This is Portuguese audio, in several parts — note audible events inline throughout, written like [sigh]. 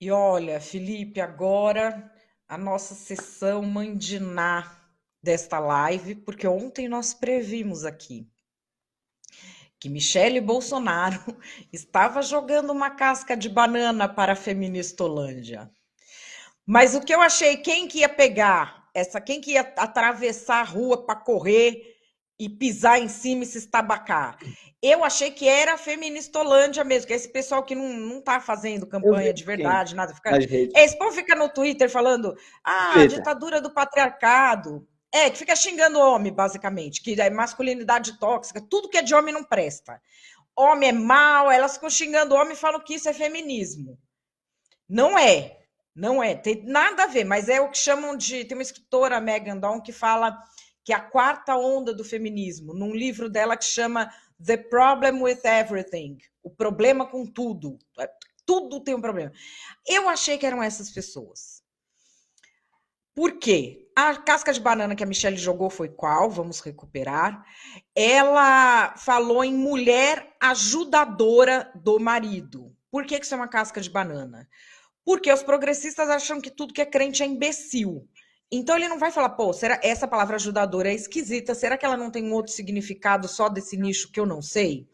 E olha, Felipe, agora a nossa sessão mandiná desta live, porque ontem nós previmos aqui que Michele Bolsonaro [laughs] estava jogando uma casca de banana para a feministolândia. Mas o que eu achei, quem que ia pegar essa, quem que ia atravessar a rua para correr e pisar em cima e se estabacar. Eu achei que era feministolândia mesmo, que é esse pessoal que não, não tá fazendo campanha de verdade, nada. Fica... É, esse povo fica no Twitter falando, ah, ditadura do patriarcado. É, que fica xingando homem, basicamente, que é masculinidade tóxica, tudo que é de homem não presta. Homem é mal, elas ficam xingando homem e falam que isso é feminismo. Não é, não é, tem nada a ver, mas é o que chamam de. Tem uma escritora, Megan Dawn, que fala que é a quarta onda do feminismo, num livro dela que chama The Problem with Everything, o problema com tudo. É, tudo tem um problema. Eu achei que eram essas pessoas. Por quê? A casca de banana que a Michelle jogou foi qual? Vamos recuperar. Ela falou em mulher ajudadora do marido. Por que, que é uma casca de banana? Porque os progressistas acham que tudo que é crente é imbecil. Então ele não vai falar, pô, será essa palavra ajudadora é esquisita? Será que ela não tem um outro significado só desse nicho que eu não sei?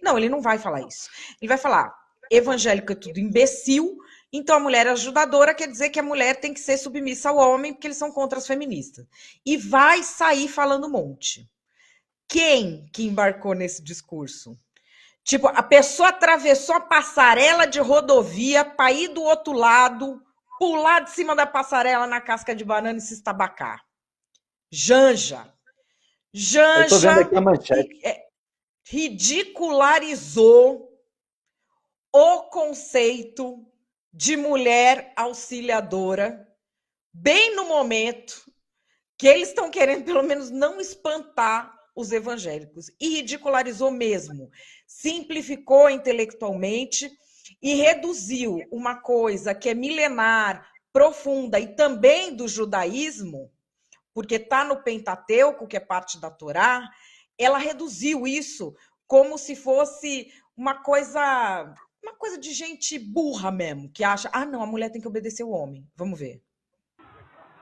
Não, ele não vai falar isso. Ele vai falar, evangélico é tudo imbecil, então a mulher ajudadora quer dizer que a mulher tem que ser submissa ao homem, porque eles são contra as feministas. E vai sair falando um monte. Quem que embarcou nesse discurso? Tipo, a pessoa atravessou a passarela de rodovia para ir do outro lado pular de cima da passarela na casca de banana e se estabacar. Janja. Janja. É, ridicularizou o conceito de mulher auxiliadora, bem no momento que eles estão querendo, pelo menos, não espantar os evangélicos. E ridicularizou mesmo. Simplificou intelectualmente e reduziu uma coisa que é milenar, profunda e também do judaísmo, porque está no Pentateuco, que é parte da Torá, ela reduziu isso como se fosse uma coisa uma coisa de gente burra mesmo, que acha, ah, não, a mulher tem que obedecer o homem. Vamos ver.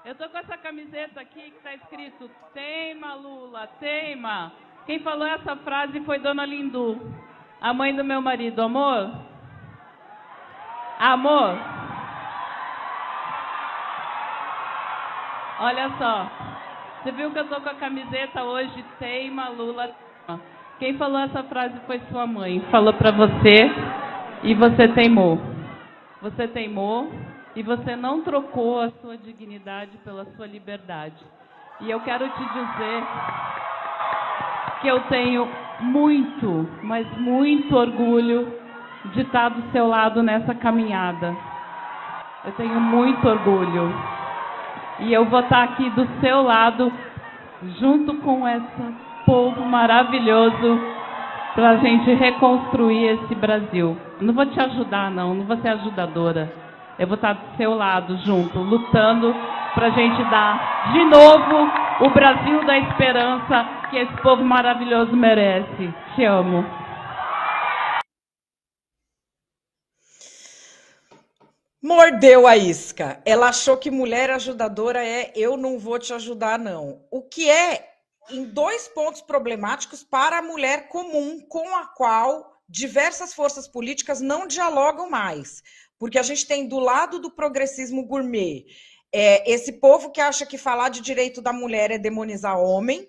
Eu tô com essa camiseta aqui que tá escrito Teima Lula, teima. Quem falou essa frase foi Dona Lindu, a mãe do meu marido. Amor, Amor. Olha só. Você viu que eu tô com a camiseta hoje, Teima Lula. Quem falou essa frase foi sua mãe. Falou para você e você teimou. Você teimou e você não trocou a sua dignidade pela sua liberdade. E eu quero te dizer que eu tenho muito, mas muito orgulho de estar do seu lado nessa caminhada. Eu tenho muito orgulho. E eu vou estar aqui do seu lado, junto com esse povo maravilhoso, para a gente reconstruir esse Brasil. Não vou te ajudar, não, não vou ser ajudadora. Eu vou estar do seu lado, junto, lutando para a gente dar de novo o Brasil da esperança que esse povo maravilhoso merece. Te amo. Mordeu a isca. Ela achou que mulher ajudadora é eu não vou te ajudar, não. O que é em dois pontos problemáticos para a mulher comum, com a qual diversas forças políticas não dialogam mais. Porque a gente tem do lado do progressismo gourmet é, esse povo que acha que falar de direito da mulher é demonizar homem,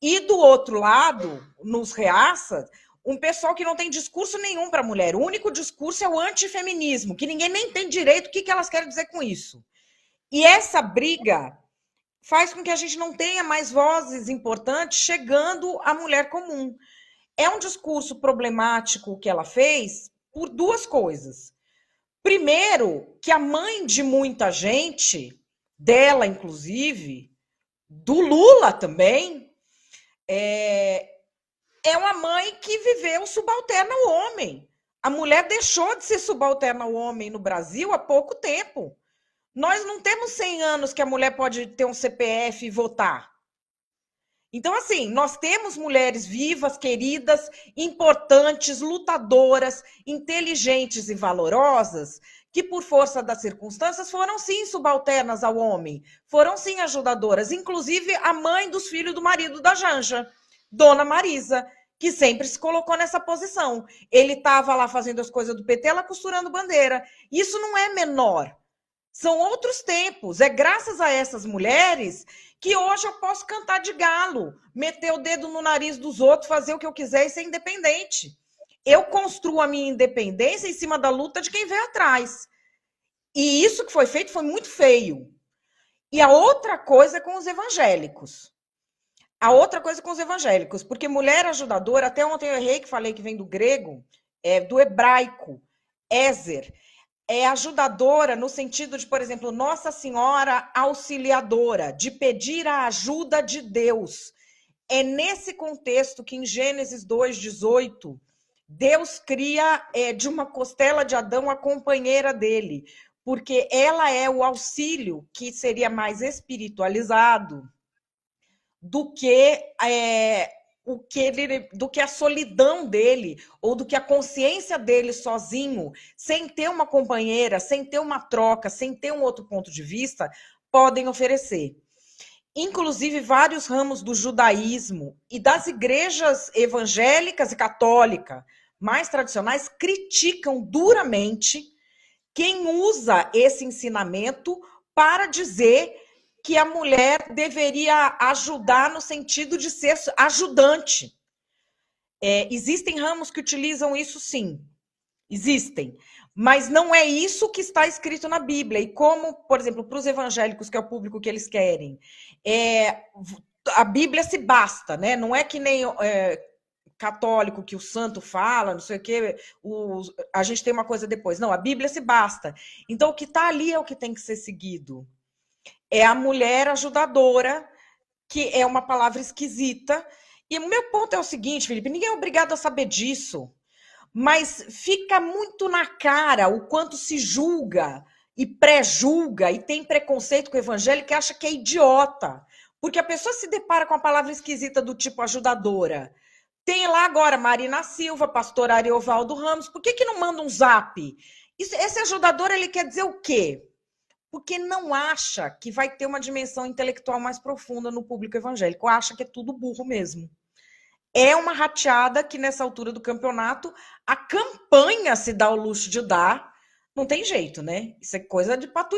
e do outro lado, nos reaça um pessoal que não tem discurso nenhum para a mulher. O único discurso é o antifeminismo, que ninguém nem tem direito o que, que elas querem dizer com isso. E essa briga faz com que a gente não tenha mais vozes importantes chegando à mulher comum. É um discurso problemático que ela fez por duas coisas. Primeiro, que a mãe de muita gente, dela inclusive, do Lula também, é, é uma mãe que viveu subalterna ao homem. A mulher deixou de ser subalterna ao homem no Brasil há pouco tempo. Nós não temos 100 anos que a mulher pode ter um CPF e votar. Então, assim, nós temos mulheres vivas, queridas, importantes, lutadoras, inteligentes e valorosas, que por força das circunstâncias foram sim subalternas ao homem, foram sim ajudadoras, inclusive a mãe dos filhos do marido da Janja. Dona Marisa, que sempre se colocou nessa posição. Ele estava lá fazendo as coisas do PT, ela costurando bandeira. Isso não é menor. São outros tempos. É graças a essas mulheres que hoje eu posso cantar de galo, meter o dedo no nariz dos outros, fazer o que eu quiser e ser independente. Eu construo a minha independência em cima da luta de quem veio atrás. E isso que foi feito foi muito feio. E a outra coisa é com os evangélicos. A outra coisa com os evangélicos, porque mulher ajudadora, até ontem eu errei que falei que vem do grego, é do hebraico, ézer, É ajudadora no sentido de, por exemplo, Nossa Senhora auxiliadora, de pedir a ajuda de Deus. É nesse contexto que em Gênesis 2,18, Deus cria é, de uma costela de Adão a companheira dele, porque ela é o auxílio que seria mais espiritualizado, do que é, o que ele, do que a solidão dele ou do que a consciência dele sozinho, sem ter uma companheira, sem ter uma troca, sem ter um outro ponto de vista, podem oferecer. Inclusive, vários ramos do judaísmo e das igrejas evangélicas e católica mais tradicionais criticam duramente quem usa esse ensinamento para dizer que a mulher deveria ajudar no sentido de ser ajudante. É, existem ramos que utilizam isso sim. Existem. Mas não é isso que está escrito na Bíblia. E como, por exemplo, para os evangélicos, que é o público que eles querem, é, a Bíblia se basta, né? Não é que nem é, católico que o santo fala, não sei o que. o, a gente tem uma coisa depois. Não, a Bíblia se basta. Então, o que está ali é o que tem que ser seguido é a mulher ajudadora, que é uma palavra esquisita. E o meu ponto é o seguinte, Felipe: ninguém é obrigado a saber disso, mas fica muito na cara o quanto se julga e pré-julga e tem preconceito com o evangelho que acha que é idiota. Porque a pessoa se depara com a palavra esquisita do tipo ajudadora. Tem lá agora Marina Silva, pastor Ariovaldo Ramos. Por que, que não manda um zap? Isso, esse ajudador, ele quer dizer o quê? porque não acha que vai ter uma dimensão intelectual mais profunda no público evangélico, acha que é tudo burro mesmo. É uma rateada que nessa altura do campeonato a campanha se dá o luxo de dar. Não tem jeito, né? Isso é coisa de patu